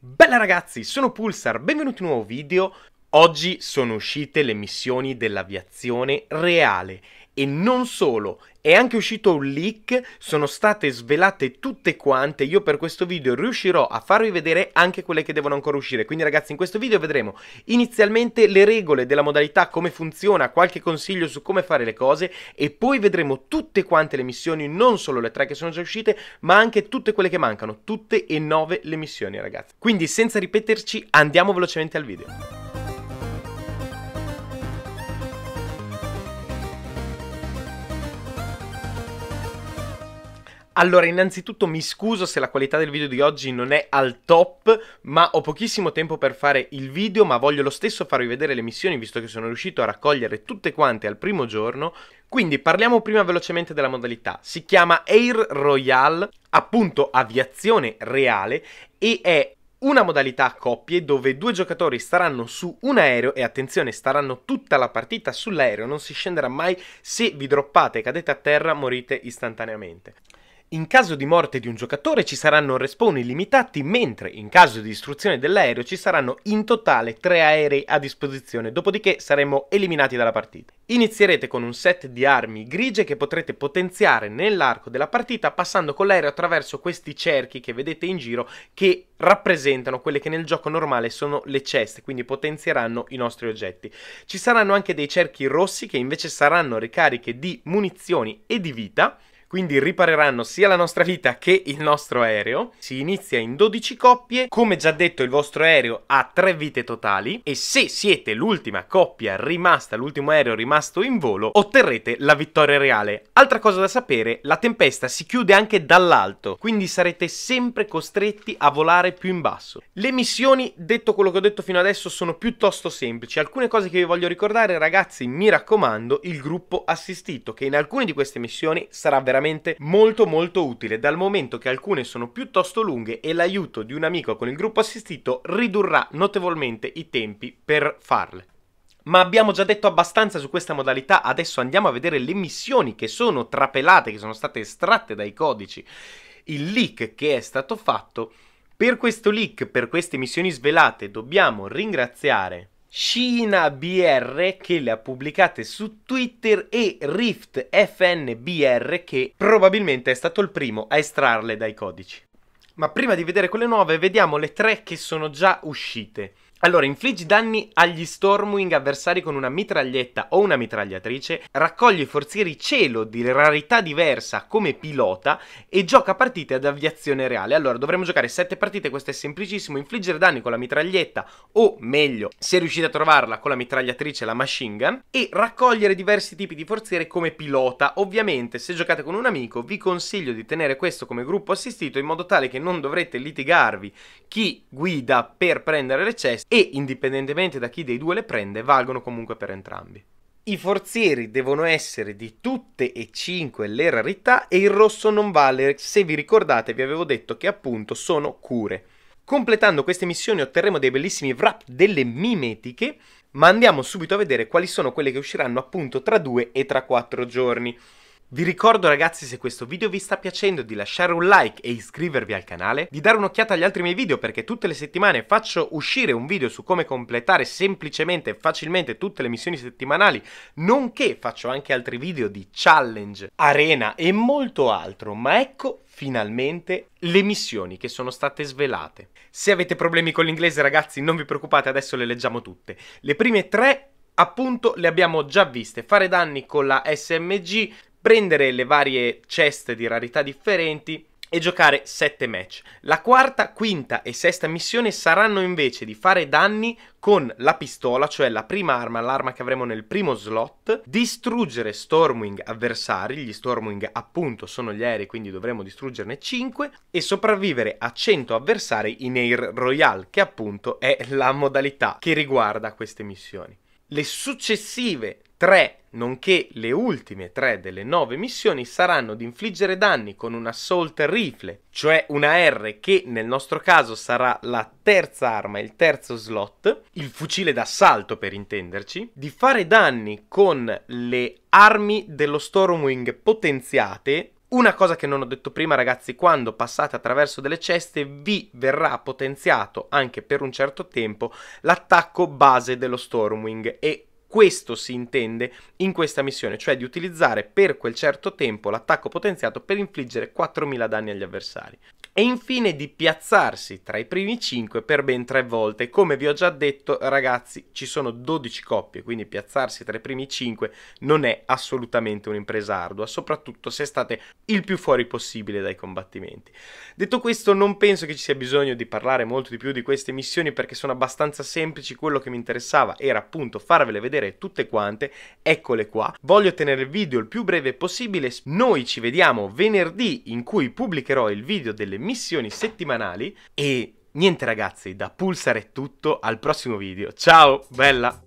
Bella ragazzi, sono Pulsar, benvenuti in un nuovo video. Oggi sono uscite le missioni dell'aviazione reale e non solo, è anche uscito un leak, sono state svelate tutte quante, io per questo video riuscirò a farvi vedere anche quelle che devono ancora uscire. Quindi ragazzi in questo video vedremo inizialmente le regole della modalità, come funziona, qualche consiglio su come fare le cose e poi vedremo tutte quante le missioni, non solo le tre che sono già uscite, ma anche tutte quelle che mancano, tutte e nove le missioni ragazzi. Quindi senza ripeterci andiamo velocemente al video. Allora, innanzitutto mi scuso se la qualità del video di oggi non è al top, ma ho pochissimo tempo per fare il video, ma voglio lo stesso farvi vedere le missioni visto che sono riuscito a raccogliere tutte quante al primo giorno. Quindi parliamo prima velocemente della modalità. Si chiama Air Royale, appunto aviazione reale, e è una modalità a coppie dove due giocatori staranno su un aereo e attenzione staranno tutta la partita sull'aereo, non si scenderà mai, se vi droppate cadete a terra morite istantaneamente. In caso di morte di un giocatore ci saranno respawn illimitati, mentre in caso di distruzione dell'aereo ci saranno in totale tre aerei a disposizione, dopodiché saremo eliminati dalla partita. Inizierete con un set di armi grigie che potrete potenziare nell'arco della partita passando con l'aereo attraverso questi cerchi che vedete in giro che rappresentano quelle che nel gioco normale sono le ceste, quindi potenzieranno i nostri oggetti. Ci saranno anche dei cerchi rossi che invece saranno ricariche di munizioni e di vita quindi ripareranno sia la nostra vita che il nostro aereo. Si inizia in 12 coppie, come già detto il vostro aereo ha 3 vite totali e se siete l'ultima coppia rimasta, l'ultimo aereo rimasto in volo, otterrete la vittoria reale. Altra cosa da sapere, la tempesta si chiude anche dall'alto, quindi sarete sempre costretti a volare più in basso. Le missioni, detto quello che ho detto fino adesso, sono piuttosto semplici. Alcune cose che vi voglio ricordare, ragazzi, mi raccomando, il gruppo assistito, che in alcune di queste missioni sarà veramente veramente molto molto utile dal momento che alcune sono piuttosto lunghe e l'aiuto di un amico con il gruppo assistito ridurrà notevolmente i tempi per farle. Ma abbiamo già detto abbastanza su questa modalità, adesso andiamo a vedere le missioni che sono trapelate, che sono state estratte dai codici, il leak che è stato fatto. Per questo leak, per queste missioni svelate, dobbiamo ringraziare Scina BR che le ha pubblicate su Twitter e Rift FNBR che probabilmente è stato il primo a estrarle dai codici. Ma prima di vedere quelle nuove vediamo le tre che sono già uscite. Allora, infliggi danni agli Stormwing avversari con una mitraglietta o una mitragliatrice, raccoglie forzieri cielo di rarità diversa come pilota e gioca partite ad aviazione reale. Allora, dovremmo giocare 7 partite, questo è semplicissimo, infliggere danni con la mitraglietta o meglio, se riuscite a trovarla con la mitragliatrice, la machine gun, e raccogliere diversi tipi di forziere come pilota. Ovviamente, se giocate con un amico, vi consiglio di tenere questo come gruppo assistito in modo tale che non dovrete litigarvi chi guida per prendere le ceste e indipendentemente da chi dei due le prende valgono comunque per entrambi. I forzieri devono essere di tutte e cinque le rarità e il rosso non vale, se vi ricordate vi avevo detto che appunto sono cure. Completando queste missioni otterremo dei bellissimi wrap delle mimetiche, ma andiamo subito a vedere quali sono quelle che usciranno appunto tra due e tra quattro giorni. Vi ricordo ragazzi se questo video vi sta piacendo di lasciare un like e iscrivervi al canale, di dare un'occhiata agli altri miei video perché tutte le settimane faccio uscire un video su come completare semplicemente e facilmente tutte le missioni settimanali, nonché faccio anche altri video di challenge, arena e molto altro, ma ecco finalmente le missioni che sono state svelate. Se avete problemi con l'inglese ragazzi non vi preoccupate, adesso le leggiamo tutte. Le prime tre appunto le abbiamo già viste, fare danni con la SMG, prendere le varie ceste di rarità differenti e giocare 7 match. La quarta, quinta e sesta missione saranno invece di fare danni con la pistola, cioè la prima arma, l'arma che avremo nel primo slot, distruggere Stormwing avversari, gli Stormwing appunto sono gli aerei, quindi dovremo distruggerne 5 e sopravvivere a 100 avversari in Air Royale, che appunto è la modalità che riguarda queste missioni. Le successive Tre, nonché le ultime tre delle nove missioni, saranno di infliggere danni con un assault rifle, cioè una R che nel nostro caso sarà la terza arma, il terzo slot, il fucile d'assalto per intenderci, di fare danni con le armi dello Stormwing potenziate, una cosa che non ho detto prima, ragazzi, quando passate attraverso delle ceste vi verrà potenziato anche per un certo tempo l'attacco base dello Stormwing e questo si intende in questa missione, cioè di utilizzare per quel certo tempo l'attacco potenziato per infliggere 4.000 danni agli avversari e infine di piazzarsi tra i primi 5 per ben tre volte. Come vi ho già detto ragazzi ci sono 12 coppie, quindi piazzarsi tra i primi 5 non è assolutamente un'impresa ardua, soprattutto se state il più fuori possibile dai combattimenti. Detto questo non penso che ci sia bisogno di parlare molto di più di queste missioni perché sono abbastanza semplici, quello che mi interessava era appunto farvele vedere tutte quante, eccole qua. Voglio tenere il video il più breve possibile, noi ci vediamo venerdì in cui pubblicherò il video delle missioni missioni settimanali e niente ragazzi, da Pulsar è tutto, al prossimo video. Ciao, bella!